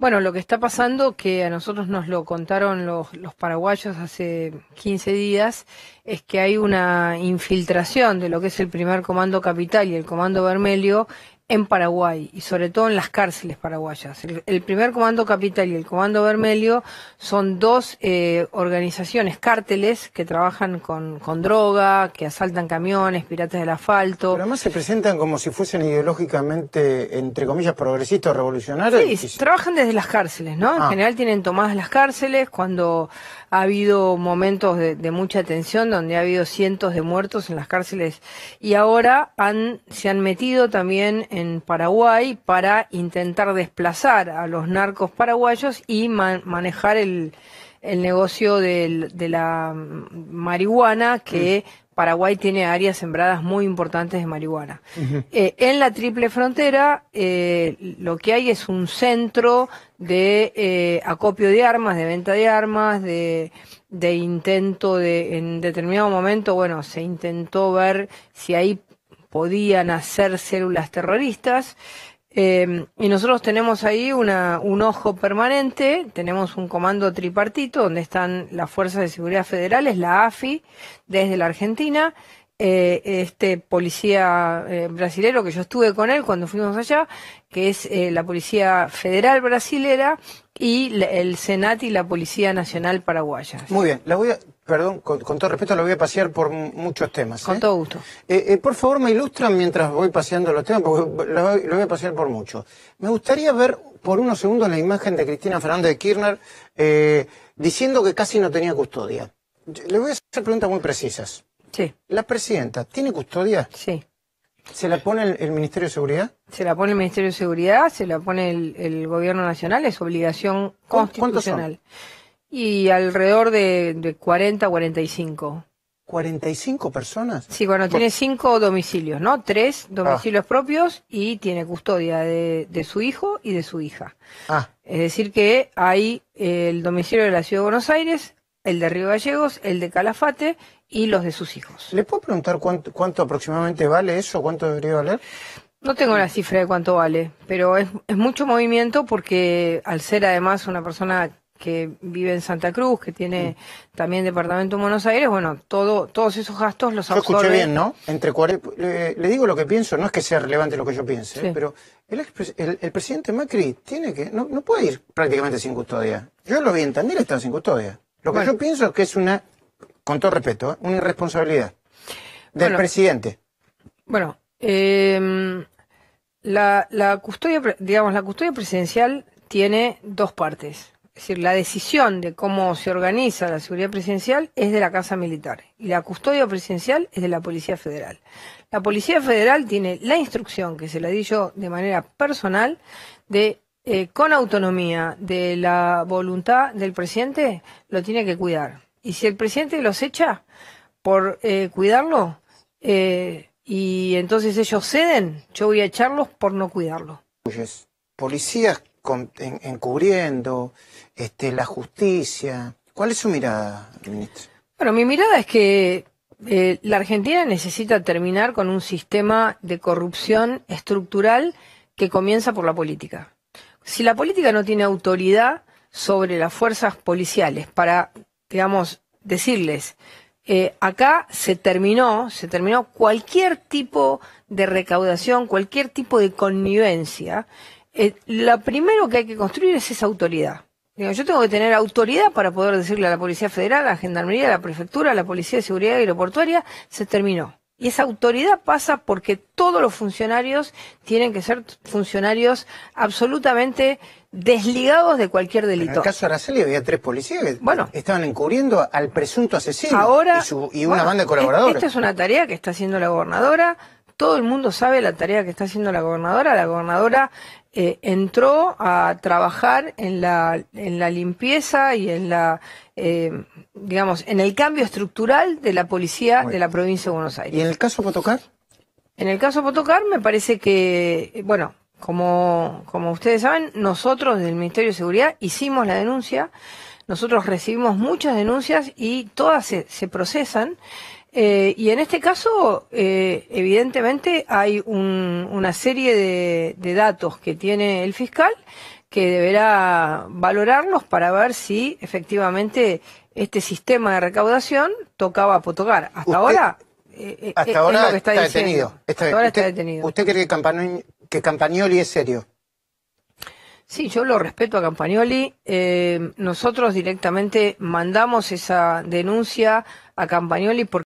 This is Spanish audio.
Bueno, lo que está pasando, que a nosotros nos lo contaron los, paraguayos hace 15 días, es que hay una infiltración de lo que es el primer comando capital y el comando vermelio en Paraguay y sobre todo en las cárceles paraguayas. El, primer comando capital y el comando vermelio son dos eh, organizaciones, cárteles que trabajan con, con, droga, que asaltan camiones, piratas del asfalto. Pero además se presentan como si fuesen ideológicamente, entre comillas, progresistas, revolucionarios. Sí, trabajan desde las cárceles, ¿no? En ah. general tienen tomadas las cárceles cuando ha habido momentos de, mucha tensión donde ha habido cientos de muertos en las cárceles y ahora han, se han metido también en Paraguay para intentar desplazar a los narcos paraguayos y manejar el, el negocio de, la marihuana que mm. Paraguay tiene áreas sembradas muy importantes de marihuana. Eh, en la triple frontera eh, lo que hay es un centro de eh, acopio de armas, de venta de armas, de, de intento de, en determinado momento, bueno, se intentó ver si hay podían hacer células terroristas. Em, y nosotros tenemos ahí una, un ojo permanente, tenemos un comando tripartito donde están las Fuerzas de Seguridad Federales, la AFI, desde la Argentina, eh, este policía eh, brasilero que yo estuve con él cuando fuimos allá, que es eh, la Policía Federal Brasilera y el Senat y la Policía Nacional Paraguaya. Muy bien, la voy perdón, con, todo respeto, la voy a pasear por muchos temas. Con todo gusto. por favor, me ilustran mientras voy paseando los temas, porque lo, voy a pasear por muchos. Me gustaría ver por unos segundos la imagen de Cristina Fernández de Kirchner diciendo que casi no tenía custodia. Le voy a hacer preguntas muy precisas. La presidenta, ¿tiene custodia? Sí. ¿Se la pone el, Ministerio de Seguridad? Se la pone el Ministerio de Seguridad, se la pone el, Gobierno Nacional, es obligación constitucional. Y alrededor de, 40 45. ¿45 personas? Sí, bueno, tiene cinco domicilios, ¿no? Tres ah. domicilios propios y tiene custodia de, de, su hijo y de su hija. Ah. Es decir, que hay eh, el domicilio de la Ciudad de Buenos Aires, el de Río Gallegos, el de Calafate y los de sus hijos. ¿Le puedo preguntar cuánto, aproximadamente vale eso? ¿Cuánto debería valer? No tengo la cifra de cuánto vale, pero es, mucho movimiento porque al ser además una persona que vive en Santa Cruz, que tiene mm. también departamento en Buenos Aires, bueno, todo, todos esos gastos los absorbe. escuché bien, ¿no? Entre le, digo lo que pienso, no es que sea relevante lo que yo piense, pero el, presidente Macri tiene que, no, no puede ir prácticamente sin custodia. Yo lo vi en Tandil, estaba sin custodia. Lo que yo pienso es que es una, con todo respeto, ¿eh? una irresponsabilidad del presidente. Bueno, em, la, custodia, digamos, la custodia presidencial tiene dos partes. Es decir, la decisión de cómo se organiza la seguridad presidencial es de la Casa Militar y la custodia presidencial es de la Policía Federal. La Policía Federal tiene la instrucción que se la di yo de manera personal de eh, con autonomía de la voluntad del presidente, lo tiene que cuidar. Y si el presidente los echa por eh, cuidarlo eh, y entonces ellos ceden, yo voy a echarlos por no cuidarlo. Policías en, encubriendo este, la justicia. ¿Cuál es su mirada, ministro? Bueno, mi mirada es que la Argentina necesita terminar con un sistema de corrupción estructural que comienza por la política si la política no tiene autoridad sobre las fuerzas policiales para, digamos, decirles, eh, acá se terminó, se terminó cualquier tipo de recaudación, cualquier tipo de connivencia, eh, lo primero que hay que construir es esa autoridad. yo tengo que tener autoridad para poder decirle a la Policía Federal, a la Gendarmería, a la Prefectura, a la Policía de Seguridad Aeroportuaria, se terminó. Y esa autoridad pasa porque todos los funcionarios tienen que ser funcionarios absolutamente desligados de cualquier delito. En el caso de Araceli había tres policías que bueno, estaban encubriendo al presunto asesino y, una banda de colaboradores. E-, esta es una tarea que está haciendo la gobernadora todo el mundo sabe la tarea que está haciendo la gobernadora. La gobernadora eh, entró a trabajar en la, en la limpieza y en la, eh, digamos, en el cambio estructural de la policía de la provincia de Buenos Aires. ¿Y en el caso Potocar? En el caso Potocar me parece que, bueno, como, como ustedes saben, nosotros del Ministerio de Seguridad hicimos la denuncia, nosotros recibimos muchas denuncias y todas se, se procesan. Eh, y en este caso, eh, evidentemente, hay una serie de, datos que tiene el fiscal que deberá valorarlos para ver si efectivamente este sistema de recaudación tocaba por Hasta ahora, está, detenido. usted, cree que, que Campagnoli es serio? Sí, yo lo respeto a Campagnoli. Eh, nosotros directamente mandamos esa denuncia a Campagnoli porque